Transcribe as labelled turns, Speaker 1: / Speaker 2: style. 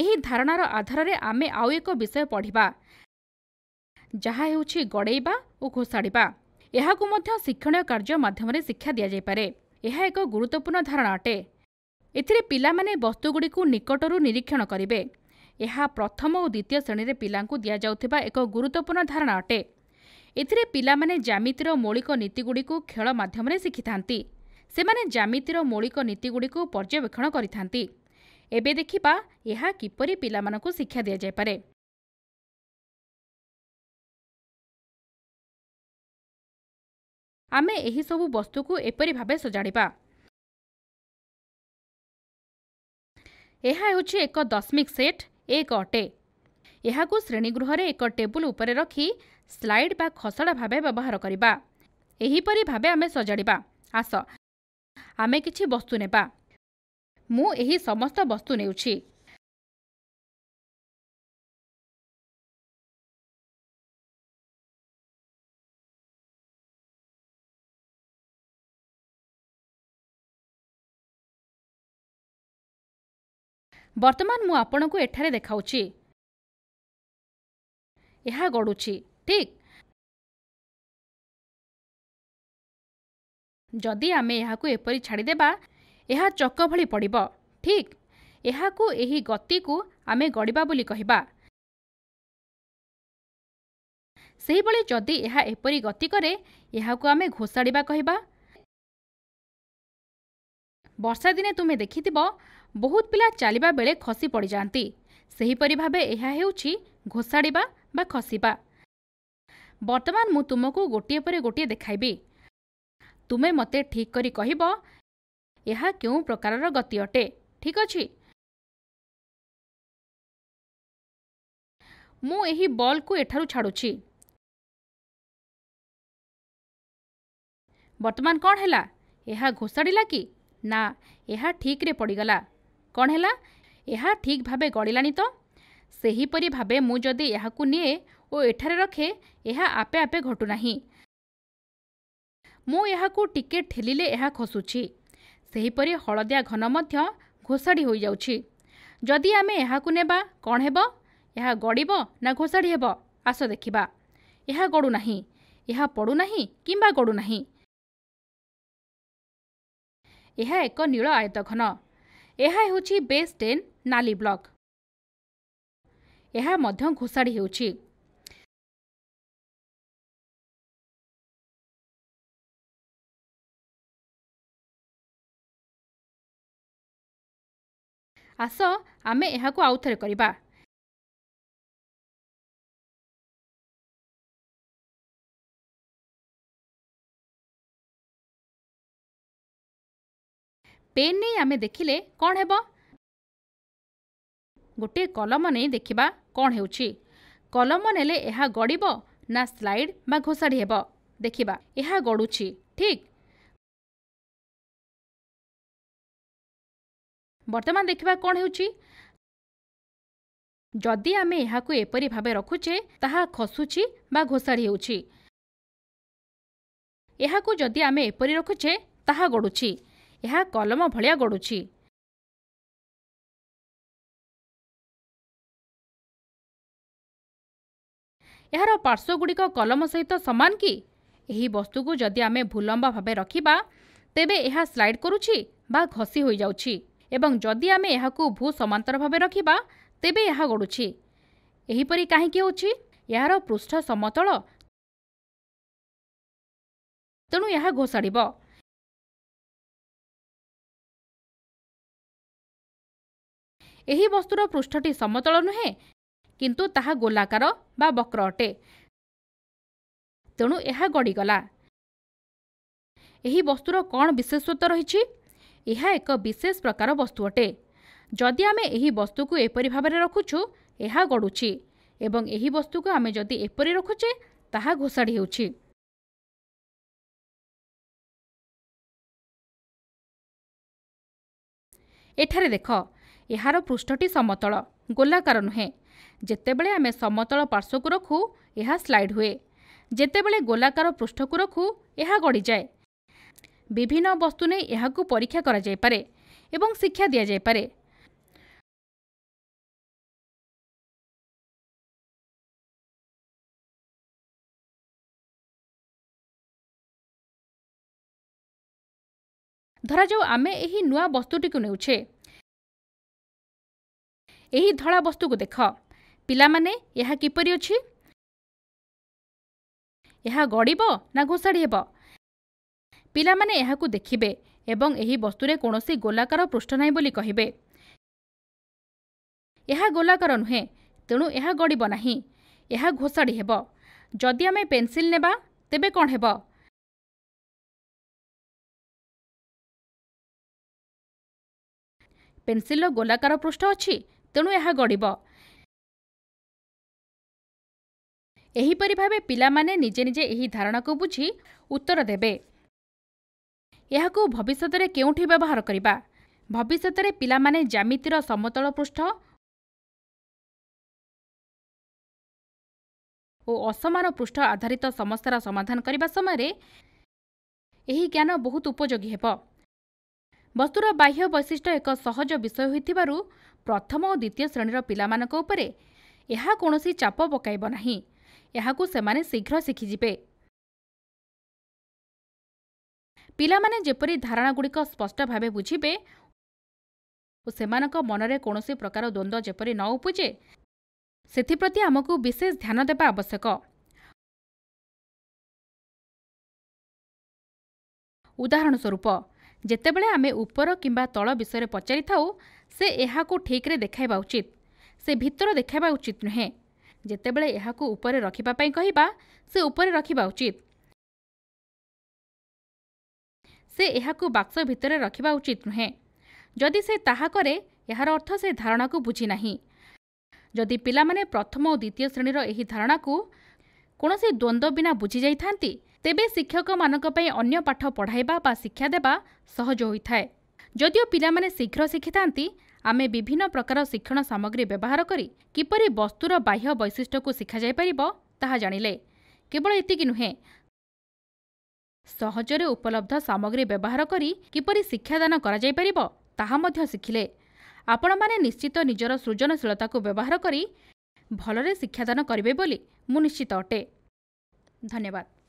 Speaker 1: ଏହି ଧାରଣାର ଆଧାରରେ ଆମେ ଆଉ ଏକ ବିଷୟ ପଢ଼ିବା ଯାହା ହେଉଛି ଗଡ଼େଇବା ଓ ଘୋଷାଡ଼ିବା ଏହାକୁ ମଧ୍ୟ ଶିକ୍ଷଣୀୟ କାର୍ଯ୍ୟ ମାଧ୍ୟମରେ ଶିକ୍ଷା ଦିଆଯାଇପାରେ ଏହା ଏକ ଗୁରୁତ୍ୱପୂର୍ଣ୍ଣ ଧାରଣା ଅଟେ ଏଥିରେ ପିଲାମାନେ ବସ୍ତୁଗୁଡ଼ିକୁ ନିକଟରୁ ନିରୀକ୍ଷଣ କରିବେ ଏହା ପ୍ରଥମ ଓ ଦ୍ୱିତୀୟ ଶ୍ରେଣୀରେ ପିଲାଙ୍କୁ ଦିଆଯାଉଥିବା ଏକ ଗୁରୁତ୍ୱପୂର୍ଣ୍ଣ ଧାରଣା ଅଟେ ଏଥିରେ ପିଲାମାନେ ଜ୍ୟାମିତିର ମୌଳିକ ନୀତିଗୁଡ଼ିକୁ ଖେଳ ମାଧ୍ୟମରେ ଶିଖିଥାନ୍ତି ସେମାନେ ଜ୍ୟାମିତିର ମୌଳିକ ନୀତିଗୁଡ଼ିକୁ ପର୍ଯ୍ୟବେକ୍ଷଣ କରିଥାନ୍ତି ଏବେ ଦେଖିବା ଏହା କିପରି ପିଲାମାନଙ୍କୁ ଶିକ୍ଷା ଦିଆଯାଇପାରେ ଆମେ ଏହିସବୁ ବସ୍ତୁକୁ ଏପରି ଭାବେ ସଜାଡ଼ିବା ଏହା ହେଉଛି ଏକ ଦଶମିକ ସେଟ୍ ଏକ ଅଟେ ଏହାକୁ ଶ୍ରେଣୀଗୃହରେ ଏକ ଟେବୁଲ୍ ଉପରେ ରଖି ସ୍ଲାଇଡ୍ ବା ଖସଡ଼ା ଭାବେ ବ୍ୟବହାର କରିବା ଏହିପରି ଭାବେ ଆମେ ସଜାଡ଼ିବା ଆସ ଆମେ କିଛି ବସ୍ତୁ ନେବା ମୁଁ ଏହି ସମସ୍ତ ବସ୍ତୁ ନେଉଛି
Speaker 2: ବର୍ତ୍ତମାନ ମୁଁ ଆପଣଙ୍କୁ ଏଠାରେ ଦେଖାଉଛି ଏହା ଗଡ଼ୁଛି ଠିକ୍
Speaker 1: ଯଦି ଆମେ ଏହାକୁ ଏପରି ଛାଡ଼ିଦେବା ଏହା ଚକ ଭଳି ପଡ଼ିବ ଠିକ୍ ଏହାକୁ ଏହି ଗତିକୁ ଆମେ ଗଡ଼ିବା ବୋଲି କହିବା ସେହିଭଳି ଯଦି ଏହା ଏପରି ଗତି କରେ ଏହାକୁ ଆମେ ଘୋଷାଡ଼ିବା କହିବା ବର୍ଷାଦିନେ ତୁମେ ଦେଖିଥିବ ବହୁତ ପିଲା ଚାଲିବା ବେଳେ ଖସି ପଡ଼ିଯାଆନ୍ତି ସେହିପରି ଭାବେ ଏହା ହେଉଛି ଘୋଷାଡ଼ିବା ବା ଖସିବା ବର୍ତ୍ତମାନ ମୁଁ ତୁମକୁ ଗୋଟିଏ ପରେ ଗୋଟିଏ ଦେଖାଇବି ତୁମେ ମୋତେ ଠିକ୍ କରି କହିବ ଏହା କେଉଁ ପ୍ରକାରର ଗତି ଅଟେ ଠିକ୍ ଅଛି ମୁଁ ଏହି ବଲ୍କୁ ଏଠାରୁ ଛାଡ଼ୁଛି ବର୍ତ୍ତମାନ କ'ଣ ହେଲା ଏହା ଘୋଷାଡ଼ିଲା କି ନା ଏହା ଠିକ୍ରେ ପଡ଼ିଗଲା କ'ଣ ହେଲା ଏହା ଠିକ୍ ଭାବେ ଗଡ଼ିଲାଣି ତ ସେହିପରି ଭାବେ ମୁଁ ଯଦି ଏହାକୁ ନିଏ ଓ ଏଠାରେ ରଖେ ଏହା ଆପେ ଆପେ ଘଟୁନାହିଁ ମୁଁ ଏହାକୁ ଟିକେ ଠେଲିଲେ ଏହା ଖସୁଛି ସେହିପରି ହଳଦିଆ ଘନ ମଧ୍ୟ ଘୋଷାଡ଼ି ହୋଇଯାଉଛି ଯଦି ଆମେ ଏହାକୁ ନେବା କ'ଣ ହେବ ଏହା ଗଡ଼ିବ ନା ଘୋଷାଡ଼ି ହେବ ଆସ ଦେଖିବା ଏହା ଗଡ଼ୁନାହିଁ ଏହା ପଡ଼ୁନାହିଁ କିମ୍ବା ଗଡ଼ୁନାହିଁ ଏହା ଏକ ନୀଳ ଆୟତ ଘନ ଏହା ହେଉଛି ବେସ୍ ଟେନ୍ ନାଲି ବ୍ଲକ୍ ଏହା ମଧ୍ୟ
Speaker 2: ଘୋଷାଡ଼ି ହେଉଛି ଆସ ଆମେ ଏହାକୁ ଆଉଥରେ କରିବା ପେନ୍ ନେଇ ଆମେ ଦେଖିଲେ
Speaker 1: କ'ଣ ହେବ ଗୋଟିଏ କଲମ ନେଇ ଦେଖିବା କ'ଣ ହେଉଛି କଲମ ନେଲେ ଏହା ଗଡ଼ିବ ନା ସ୍ଲାଇଡ଼୍ ବା ଘୋଷାଡ଼ି ହେବ ଦେଖିବା ଏହା ଗଡ଼ୁଛି ଠିକ୍ ବର୍ତ୍ତମାନ ଦେଖିବା କ'ଣ ହେଉଛି ଯଦି ଆମେ ଏହାକୁ ଏପରି ଭାବେ ରଖୁଛେ ତାହା ଖସୁଛି ବା ଘୋଷାଡ଼ି ହେଉଛି ଏହାକୁ ଯଦି ଆମେ ଏପରି ରଖୁଛେ ତାହା ଗଡ଼ୁଛି ଏହା କଲମ ଭଳିଆ ଗଡ଼ୁଛି ଏହାର ପାର୍ଶ୍ୱଗୁଡ଼ିକ କଲମ ସହିତ ସମାନ କି ଏହି ବସ୍ତୁକୁ ଯଦି ଆମେ ଭୁଲମ୍ବା ଭାବେ ରଖିବା ତେବେ ଏହା ସ୍ଲାଇଡ଼୍ କରୁଛି ବା ଘଷି ହୋଇଯାଉଛି ଏବଂ ଯଦି ଆମେ ଏହାକୁ ଭୂ ସମାନ୍ତର ଭାବେ ରଖିବା ତେବେ ଏହା ଗଡ଼ୁଛି ଏହିପରି କାହିଁକି ହେଉଛି ଏହାର ପୃଷ୍ଠ ସମତଳ
Speaker 2: ତେଣୁ ଏହା ଘୋଷାଡ଼ିବ
Speaker 1: ଏହି ବସ୍ତୁର ପୃଷ୍ଠଟି ସମତଳ ନୁହେଁ କିନ୍ତୁ ତାହା ଗୋଲାକାର ବା ବକ୍ର ଅଟେ ତେଣୁ ଏହା ଗଡ଼ିଗଲା ଏହି ବସ୍ତୁର କ'ଣ ବିଶେଷତ୍ୱ ରହିଛି ଏହା ଏକ ବିଶେଷ ପ୍ରକାର ବସ୍ତୁ ଅଟେ ଯଦି ଆମେ ଏହି ବସ୍ତୁକୁ ଏପରି ଭାବରେ ରଖୁଛୁ ଏହା ଗଡ଼ୁଛି ଏବଂ ଏହି ବସ୍ତୁକୁ ଆମେ ଯଦି ଏପରି ରଖୁଛେ ତାହା ଘୋଷାଡ଼ି ହେଉଛି ଏଠାରେ ଦେଖ ଏହାର ପୃଷ୍ଠଟି ସମତଳ ଗୋଲାକାର ନୁହେଁ ଯେତେବେଳେ ଆମେ ସମତଳ ପାର୍ଶ୍ୱକୁ ରଖୁ ଏହା ସ୍ଲାଇଡ଼୍ ହୁଏ ଯେତେବେଳେ ଗୋଲାକାର ପୃଷ୍ଠକୁ ରଖୁ ଏହା ଗଡ଼ିଯାଏ ବିଭିନ୍ନ ବସ୍ତୁ ନେଇ ଏହାକୁ ପରୀକ୍ଷା କରାଯାଇପାରେ ଏବଂ ଶିକ୍ଷା ଦିଆଯାଇପାରେ ଧରାଯାଉ ଆମେ ଏହି ନୂଆ ବସ୍ତୁଟିକୁ ନେଉଛେ ଏହି ଧଳା ବସ୍ତୁକୁ ଦେଖ ପିଲାମାନେ ଏହା କିପରି ଅଛି ଏହା ଗଡ଼ିବ ନା ଘୋଷାଡ଼ି ହେବ ପିଲାମାନେ ଏହାକୁ ଦେଖିବେ ଏବଂ ଏହି ବସ୍ତୁରେ କୌଣସି ଗୋଲାକାର ପୃଷ୍ଠ ନାହିଁ ବୋଲି କହିବେ ଏହା ଗୋଲାକାର ନୁହେଁ ତେଣୁ ଏହା ଗଡ଼ିବ ନାହିଁ ଏହା ଘୋଷାଡ଼ି ହେବ ଯଦି ଆମେ ପେନ୍ସିଲ୍ ନେବା ତେବେ କ'ଣ ହେବ ପେନ୍ସିଲର ଗୋଲାକାର ପୃଷ୍ଠ ଅଛି ତେଣୁ ଏହା ଗଡ଼ିବ ଏହିପରି ଭାବେ ପିଲାମାନେ ନିଜେ ନିଜେ ଏହି ଧାରଣାକୁ ବୁଝି ଉତ୍ତର ଦେବେ ଏହାକୁ ଭବିଷ୍ୟତରେ କେଉଁଠି ବ୍ୟବହାର କରିବା ଭବିଷ୍ୟତରେ ପିଲାମାନେ ଜ୍ୟାମିତିର ସମତଳ ପୃଷ୍ଠ ଓ ଅସମାନ ପୃଷ୍ଠ ଆଧାରିତ ସମସ୍ୟାର ସମାଧାନ କରିବା ସମୟରେ ଏହି ଜ୍ଞାନ ବହୁତ ଉପଯୋଗୀ ହେବ ବସ୍ତୁର ବାହ୍ୟ ବୈଶିଷ୍ଟ୍ୟ ଏକ ସହଜ ବିଷୟ ହୋଇଥିବାରୁ ପ୍ରଥମ ଓ ଦ୍ୱିତୀୟ ଶ୍ରେଣୀର ପିଲାମାନଙ୍କ ଉପରେ ଏହା କୌଣସି ଚାପ ପକାଇବ ନାହିଁ ଏହାକୁ ସେମାନେ ଶୀଘ୍ର ଶିଖିଯିବେ ପିଲାମାନେ ଯେପରି ଧାରଣାଗୁଡ଼ିକ ସ୍ପଷ୍ଟ ଭାବେ ବୁଝିବେ ଓ ସେମାନଙ୍କ ମନରେ କୌଣସି ପ୍ରକାର ଦ୍ୱନ୍ଦ୍ୱ ଯେପରି ନ ଉପୁଜେ ସେଥିପ୍ରତି ଆମକୁ ବିଶେଷ ଧ୍ୟାନ ଦେବା ଆବଶ୍ୟକ ଉଦାହରଣ ସ୍ୱରୂପ ଯେତେବେଳେ ଆମେ ଉପର କିମ୍ବା ତଳ ବିଷୟରେ ପଚାରିଥାଉ ସେ ଏହାକୁ ଠିକ୍ରେ ଦେଖାଇବା ଉଚିତ ସେ ଭିତର ଦେଖାଇବା ଉଚିତ ନୁହେଁ ଯେତେବେଳେ ଏହାକୁ ଉପରେ ରଖିବା ପାଇଁ କହିବା ସେ ଉପରେ ରଖିବା ଉଚିତ ସେ ଏହାକୁ ବାକ୍ସ ଭିତରେ ରଖିବା ଉଚିତ ନୁହେଁ ଯଦି ସେ ତାହା କରେ ଏହାର ଅର୍ଥ ସେ ଧାରଣାକୁ ବୁଝିନାହିଁ ଯଦି ପିଲାମାନେ ପ୍ରଥମ ଓ ଦ୍ୱିତୀୟ ଶ୍ରେଣୀର ଏହି ଧାରଣାକୁ କୌଣସି ଦ୍ୱନ୍ଦ୍ୱ ବିନା ବୁଝିଯାଇଥାନ୍ତି ତେବେ ଶିକ୍ଷକମାନଙ୍କ ପାଇଁ ଅନ୍ୟ ପାଠ ପଢ଼ାଇବା ବା ଶିକ୍ଷା ଦେବା ସହଜ ହୋଇଥାଏ ଯଦିଓ ପିଲାମାନେ ଶୀଘ୍ର ଶିଖିଥାନ୍ତି ଆମେ ବିଭିନ୍ନ ପ୍ରକାର ଶିକ୍ଷଣ ସାମଗ୍ରୀ ବ୍ୟବହାର କରି କିପରି ବସ୍ତୁର ବାହ୍ୟ ବୈଶିଷ୍ଟ୍ୟକୁ ଶିଖାଯାଇପାରିବ ତାହା ଜାଣିଲେ କେବଳ ଏତିକି ନୁହେଁ ସହଜରେ ଉପଲବ୍ଧ ସାମଗ୍ରୀ ବ୍ୟବହାର କରି କିପରି ଶିକ୍ଷାଦାନ କରାଯାଇପାରିବ ତାହା ମଧ୍ୟ ଶିଖିଲେ ଆପଣମାନେ ନିଶ୍ଚିତ ନିଜର ସୃଜନଶୀଳତାକୁ ବ୍ୟବହାର କରି ଭଲରେ ଶିକ୍ଷାଦାନ କରିବେ ବୋଲି ମୁଁ ନିଶ୍ଚିତ ଅଟେ ଧନ୍ୟବାଦ